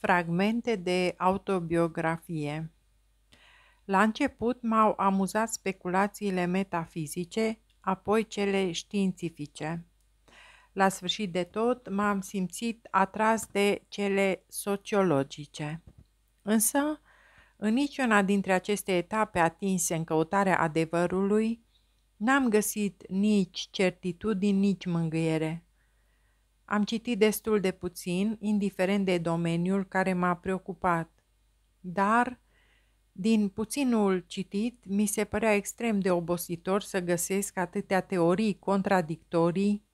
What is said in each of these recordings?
Fragmente de autobiografie La început m-au amuzat speculațiile metafizice, apoi cele științifice. La sfârșit de tot m-am simțit atras de cele sociologice. Însă, în niciuna dintre aceste etape atinse în căutarea adevărului, n-am găsit nici certitudini, nici mângâiere. Am citit destul de puțin, indiferent de domeniul care m-a preocupat, dar din puținul citit, mi se părea extrem de obositor să găsesc atâtea teorii contradictorii,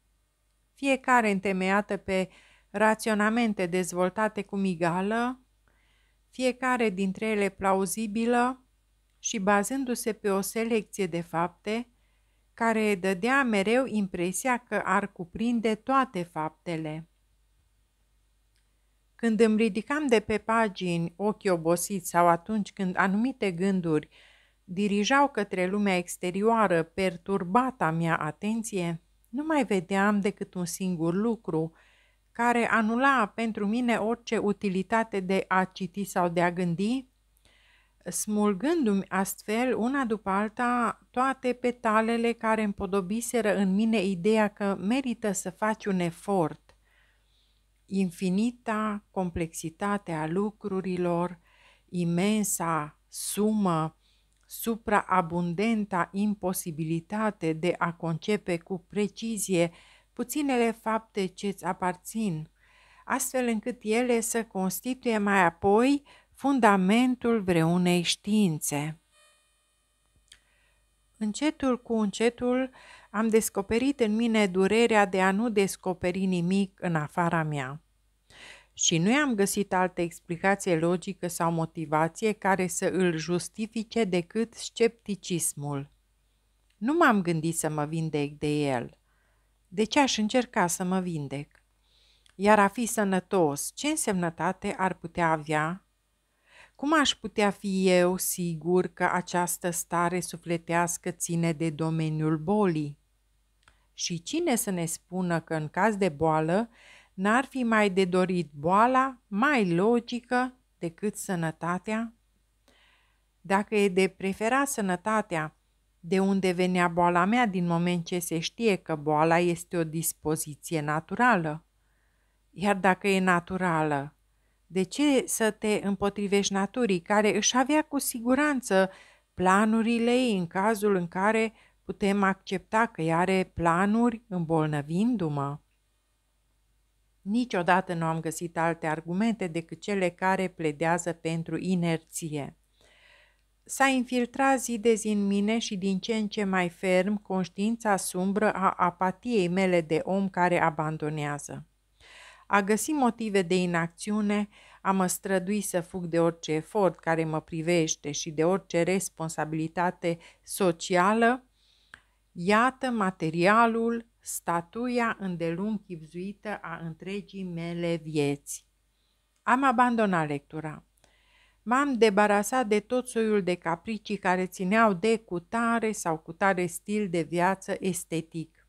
fiecare întemeiată pe raționamente dezvoltate cu migală, fiecare dintre ele plauzibilă și bazându-se pe o selecție de fapte, care dădea mereu impresia că ar cuprinde toate faptele. Când îmi ridicam de pe pagini ochii obosiți sau atunci când anumite gânduri dirijau către lumea exterioară perturbata mea atenție, nu mai vedeam decât un singur lucru, care anula pentru mine orice utilitate de a citi sau de a gândi, smulgându-mi astfel una după alta toate petalele care împodobiseră în mine ideea că merită să faci un efort. Infinita complexitate a lucrurilor, imensa sumă, supraabundenta imposibilitate de a concepe cu precizie puținele fapte ce-ți aparțin, astfel încât ele să constituie mai apoi fundamentul vreunei științe. Încetul cu încetul am descoperit în mine durerea de a nu descoperi nimic în afara mea. Și nu am găsit altă explicație logică sau motivație care să îl justifice decât scepticismul. Nu m-am gândit să mă vindec de el. De ce aș încerca să mă vindec? Iar a fi sănătos, ce însemnătate ar putea avea cum aș putea fi eu sigur că această stare sufletească ține de domeniul bolii? Și cine să ne spună că în caz de boală n-ar fi mai de dorit boala mai logică decât sănătatea? Dacă e de preferat sănătatea, de unde venea boala mea din moment ce se știe că boala este o dispoziție naturală? Iar dacă e naturală, de ce să te împotrivești naturii care își avea cu siguranță planurile ei în cazul în care putem accepta că ea are planuri îmbolnăvindu-mă? Niciodată nu am găsit alte argumente decât cele care pledează pentru inerție. S-a infiltrat zi de zi în mine și din ce în ce mai ferm conștiința sumbră a apatiei mele de om care abandonează a găsi motive de inacțiune, a mă strădui să fug de orice efort care mă privește și de orice responsabilitate socială, iată materialul, statuia îndelung chipzuită a întregii mele vieți. Am abandonat lectura. M-am debarasat de tot soiul de capricii care țineau de cutare sau cutare stil de viață estetic.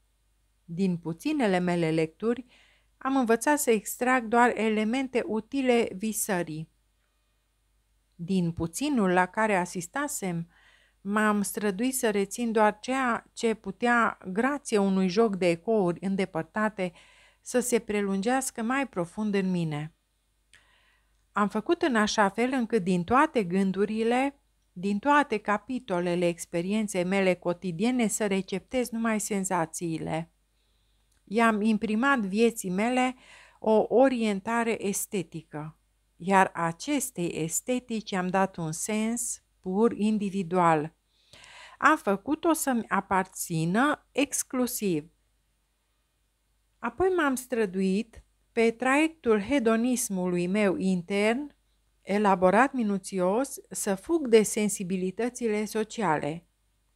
Din puținele mele lecturi, am învățat să extrag doar elemente utile visării. Din puținul la care asistasem, m-am străduit să rețin doar ceea ce putea, grație unui joc de ecouri îndepărtate, să se prelungească mai profund în mine. Am făcut în așa fel încât din toate gândurile, din toate capitolele experienței mele cotidiene să receptez numai senzațiile. I-am imprimat vieții mele o orientare estetică, iar acestei estetici am dat un sens pur individual. Am făcut-o să-mi aparțină exclusiv. Apoi m-am străduit pe traiectul hedonismului meu intern, elaborat minuțios, să fug de sensibilitățile sociale.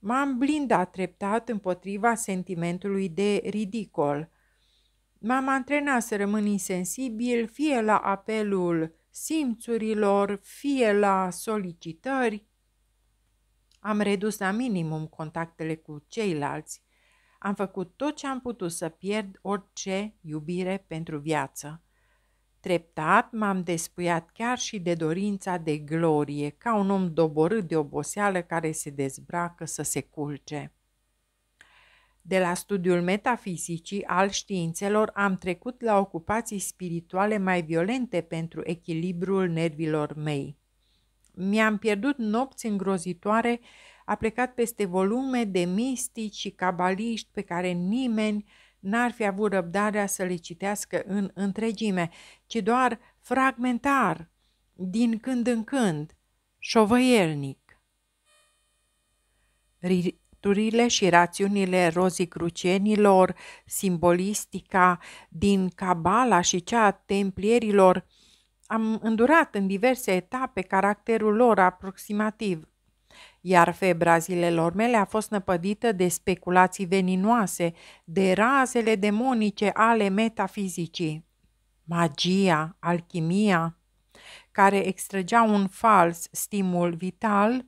M-am blindat treptat împotriva sentimentului de ridicol. M-am antrenat să rămân insensibil fie la apelul simțurilor, fie la solicitări. Am redus la minimum contactele cu ceilalți. Am făcut tot ce am putut să pierd orice iubire pentru viață. Treptat m-am despuiat chiar și de dorința de glorie, ca un om doborât de oboseală care se dezbracă să se culce. De la studiul metafizicii al științelor am trecut la ocupații spirituale mai violente pentru echilibrul nervilor mei. Mi-am pierdut nopți îngrozitoare, a plecat peste volume de mistici și cabaliști pe care nimeni n-ar fi avut răbdarea să le citească în întregime, ci doar fragmentar, din când în când, șovăielnic. Riturile și rațiunile rozicrucienilor, simbolistica din cabala și cea a templierilor, am îndurat în diverse etape caracterul lor aproximativ, iar febra zilelor mele a fost năpădită de speculații veninoase, de razele demonice ale metafizicii. Magia, alchimia, care extrăgea un fals stimul vital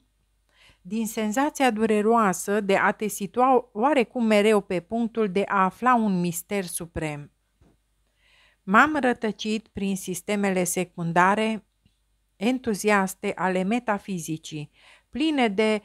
din senzația dureroasă de a te situa oarecum mereu pe punctul de a afla un mister suprem. M-am rătăcit prin sistemele secundare entuziaste ale metafizicii, pline de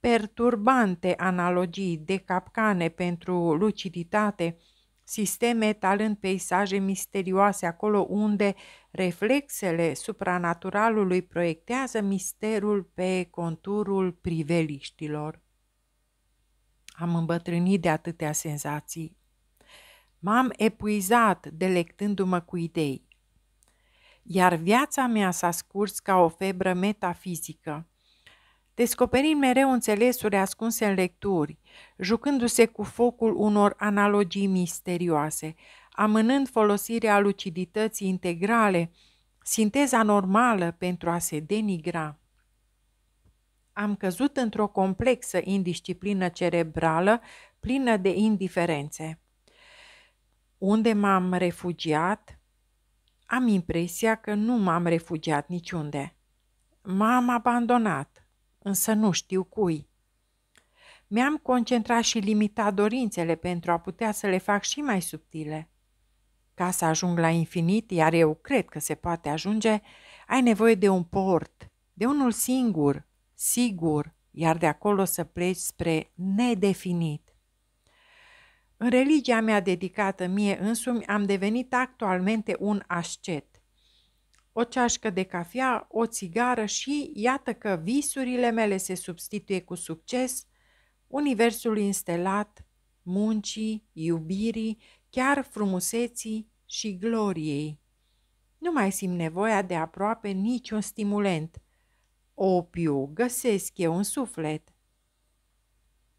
perturbante analogii, de capcane pentru luciditate, sisteme talând peisaje misterioase acolo unde reflexele supranaturalului proiectează misterul pe conturul priveliștilor. Am îmbătrânit de atâtea senzații. M-am epuizat delectându-mă cu idei. Iar viața mea s-a scurs ca o febră metafizică descoperind mereu înțelesuri ascunse în lecturi, jucându-se cu focul unor analogii misterioase, amânând folosirea lucidității integrale, sinteza normală pentru a se denigra. Am căzut într-o complexă indisciplină cerebrală plină de indiferențe. Unde m-am refugiat? Am impresia că nu m-am refugiat niciunde. M-am abandonat însă nu știu cui. Mi-am concentrat și limitat dorințele pentru a putea să le fac și mai subtile. Ca să ajung la infinit, iar eu cred că se poate ajunge, ai nevoie de un port, de unul singur, sigur, iar de acolo să pleci spre nedefinit. În religia mea dedicată mie însumi am devenit actualmente un ascet o ceașcă de cafea, o țigară și iată că visurile mele se substituie cu succes universul instelat, muncii, iubirii, chiar frumuseții și gloriei. Nu mai simt nevoia de aproape niciun stimulant. Opiu găsesc eu în suflet.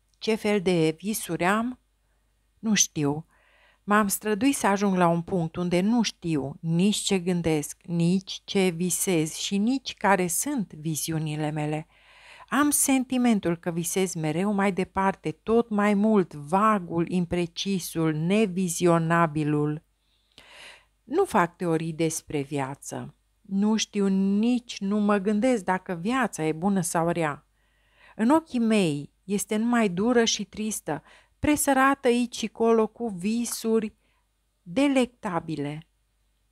Ce fel de visuri am? Nu știu, M-am străduit să ajung la un punct unde nu știu nici ce gândesc, nici ce visez și nici care sunt viziunile mele. Am sentimentul că visez mereu mai departe, tot mai mult vagul, imprecisul, nevizionabilul. Nu fac teorii despre viață. Nu știu nici, nu mă gândesc dacă viața e bună sau rea. În ochii mei este numai dură și tristă, presărată aici și colo cu visuri delectabile.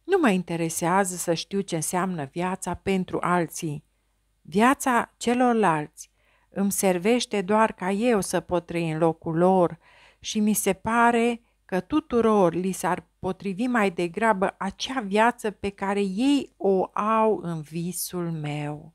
Nu mă interesează să știu ce înseamnă viața pentru alții. Viața celorlalți îmi servește doar ca eu să pot trăi în locul lor și mi se pare că tuturor li s-ar potrivi mai degrabă acea viață pe care ei o au în visul meu.